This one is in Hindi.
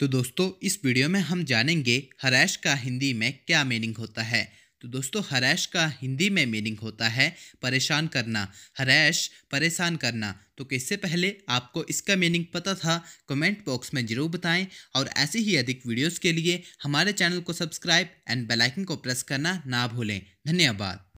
तो दोस्तों इस वीडियो में हम जानेंगे हरैश का हिंदी में क्या मीनिंग होता है तो दोस्तों हरैश का हिंदी में मीनिंग होता है परेशान करना हरैश परेशान करना तो इससे पहले आपको इसका मीनिंग पता था कमेंट बॉक्स में ज़रूर बताएं और ऐसे ही अधिक वीडियोस के लिए हमारे चैनल को सब्सक्राइब एंड बेलाइकन को प्रेस करना ना भूलें धन्यवाद